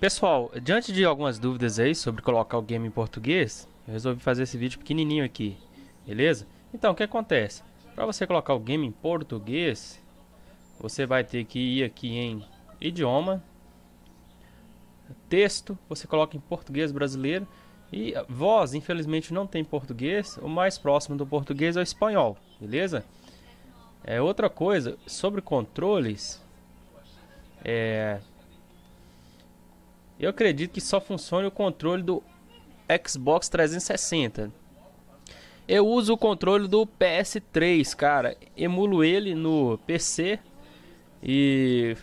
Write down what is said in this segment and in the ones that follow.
Pessoal, diante de algumas dúvidas aí sobre colocar o game em português, eu resolvi fazer esse vídeo pequenininho aqui, beleza? Então, o que acontece? Para você colocar o game em português, você vai ter que ir aqui em idioma, texto, você coloca em português brasileiro e voz, infelizmente não tem português, o mais próximo do português é o espanhol, beleza? É, outra coisa, sobre controles, é, eu acredito que só funciona o controle do Xbox 360. Eu uso o controle do PS3, cara. Emulo ele no PC e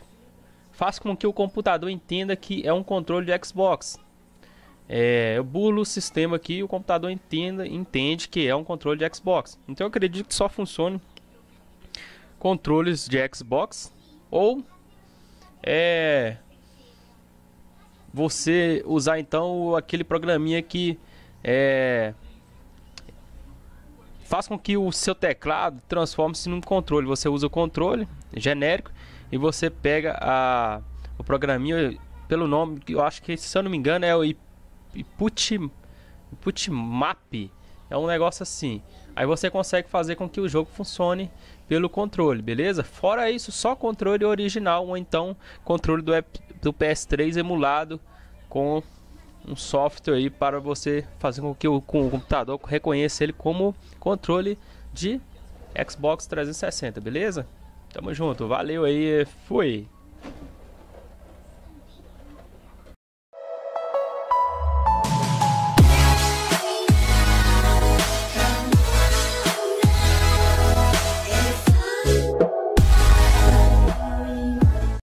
faço com que o computador entenda que é um controle de Xbox. É, eu bulo o sistema aqui e o computador entenda, entende que é um controle de Xbox. Então eu acredito que só funcione controles de Xbox ou é você usar então aquele programinha que é, faz com que o seu teclado transforme-se num controle. Você usa o controle genérico e você pega a, o programinha pelo nome, que eu acho que se eu não me engano é o Iput, Map é um negócio assim. Aí você consegue fazer com que o jogo funcione pelo controle, beleza? Fora isso, só controle original ou então controle do, do PS3 emulado com um software aí para você fazer com que o, com o computador reconheça ele como controle de Xbox 360, beleza? Tamo junto, valeu aí, fui!